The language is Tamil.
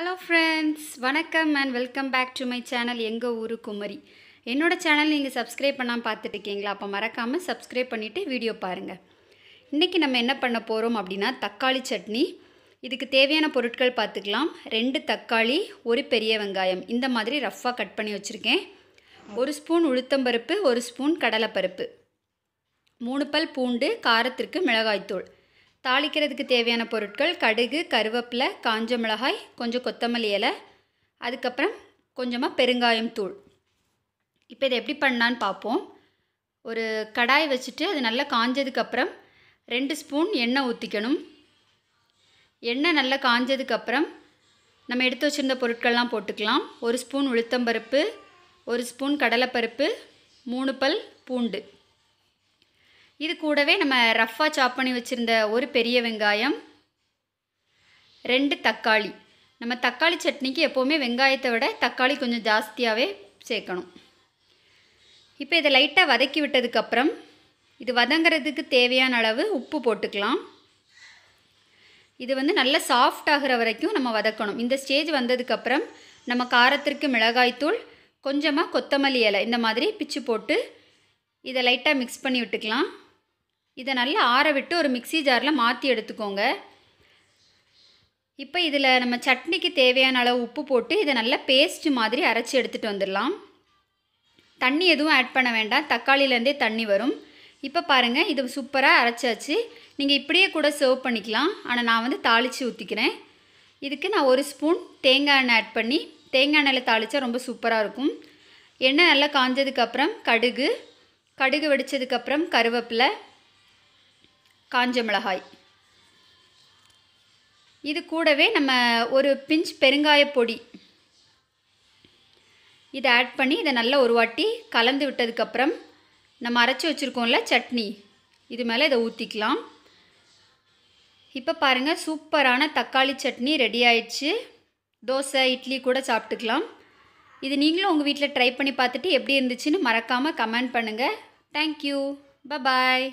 ஹலோ ஃப்ரெண்ட்ஸ் வணக்கம் and welcome back to my channel எங்கள் ஊர் குமரி என்னோடய சேனல் நீங்கள் சப்ஸ்கிரைப் பண்ணால் பார்த்துட்ருக்கீங்களா அப்போ மறக்காமல் சப்ஸ்கிரைப் பண்ணிவிட்டு வீடியோ பாருங்கள் இன்றைக்கி நம்ம என்ன பண்ண போகிறோம் அப்படின்னா தக்காளி சட்னி இதுக்கு தேவையான பொருட்கள் பார்த்துக்கலாம் ரெண்டு தக்காளி ஒரு பெரிய வெங்காயம் இந்த மாதிரி ரஃப்பாக கட் பண்ணி வச்சுருக்கேன் ஒரு ஸ்பூன் உளுத்தம்பருப்பு ஒரு ஸ்பூன் கடலைப்பருப்பு மூணு பல் பூண்டு காரத்திற்கு மிளகாய்த்தூள் தாளிக்கிறதுக்கு தேவையான பொருட்கள் கடுகு கருவேப்பிலை காஞ்ச மிளகாய் கொஞ்சம் கொத்தமல்லி இலை அதுக்கப்புறம் கொஞ்சமாக பெருங்காயம் தூள் இப்போ இதை எப்படி பண்ணான்னு பார்ப்போம் ஒரு கடாய் வச்சுட்டு அது நல்லா காஞ்சதுக்கப்புறம் ரெண்டு ஸ்பூன் எண்ணெய் ஊற்றிக்கணும் எண்ணெய் நல்லா காஞ்சதுக்கப்புறம் நம்ம எடுத்து வச்சுருந்த பொருட்கள்லாம் போட்டுக்கலாம் ஒரு ஸ்பூன் உளுத்தம்பருப்பு ஒரு ஸ்பூன் கடலைப்பருப்பு மூணு பல் பூண்டு இது கூடவே நம்ம ரஃப்பாக சாப் பண்ணி வச்சுருந்த ஒரு பெரிய வெங்காயம் ரெண்டு தக்காளி நம்ம தக்காளி சட்னிக்கு எப்போவுமே வெங்காயத்தை விட தக்காளி கொஞ்சம் ஜாஸ்தியாகவே சேர்க்கணும் இப்போ இதை லைட்டாக வதக்கி விட்டதுக்கப்புறம் இது வதங்கிறதுக்கு தேவையான அளவு உப்பு போட்டுக்கலாம் இது வந்து நல்லா சாஃப்ட் ஆகிற வரைக்கும் நம்ம வதக்கணும் இந்த ஸ்டேஜ் வந்ததுக்கப்புறம் நம்ம காரத்திற்கு மிளகாய்த்தூள் கொஞ்சமாக கொத்தமல்லி இலை இந்த மாதிரி பிச்சு போட்டு இதை லைட்டாக மிக்ஸ் பண்ணி விட்டுக்கலாம் இதை நல்லா ஆற விட்டு ஒரு மிக்சி ஜாரில் மாற்றி எடுத்துக்கோங்க இப்போ இதில் நம்ம சட்னிக்கு தேவையான அளவு உப்பு போட்டு இதை நல்லா பேஸ்ட் மாதிரி அரைச்சி எடுத்துகிட்டு வந்துடலாம் தண்ணி எதுவும் ஆட் பண்ண வேண்டாம் தக்காளியிலேருந்தே தண்ணி வரும் இப்போ பாருங்கள் இது சூப்பராக அரைச்சாச்சு நீங்கள் இப்படியே கூட சர்வ் பண்ணிக்கலாம் ஆனால் நான் வந்து தாளித்து ஊற்றிக்கிறேன் இதுக்கு நான் ஒரு ஸ்பூன் தேங்காய் எண்ணெய் ஆட் பண்ணி தேங்காய் எண்ணெயில் தாளித்தா ரொம்ப சூப்பராக இருக்கும் எண்ணெய் நல்லா காஞ்சதுக்கப்புறம் கடுகு கடுகு வெடித்ததுக்கப்புறம் கருவேப்பிலை காஞ்ச மிளகாய் இது கூடவே நம்ம ஒரு பிஞ்ச் பெருங்காய பொடி இதை ஆட் பண்ணி இதை நல்லா ஒரு வாட்டி கலந்து விட்டதுக்கப்புறம் நம்ம அரைச்சி வச்சுருக்கோம்ல சட்னி இது மேலே இதை ஊற்றிக்கலாம் இப்போ பாருங்கள் சூப்பரான தக்காளி சட்னி ரெடி ஆயிடுச்சு தோசை இட்லி கூட சாப்பிட்டுக்கலாம் இது நீங்களும் உங்கள் வீட்டில் ட்ரை பண்ணி பார்த்துட்டு எப்படி இருந்துச்சுன்னு மறக்காமல் கமெண்ட் பண்ணுங்கள் தேங்க்யூ பபாய்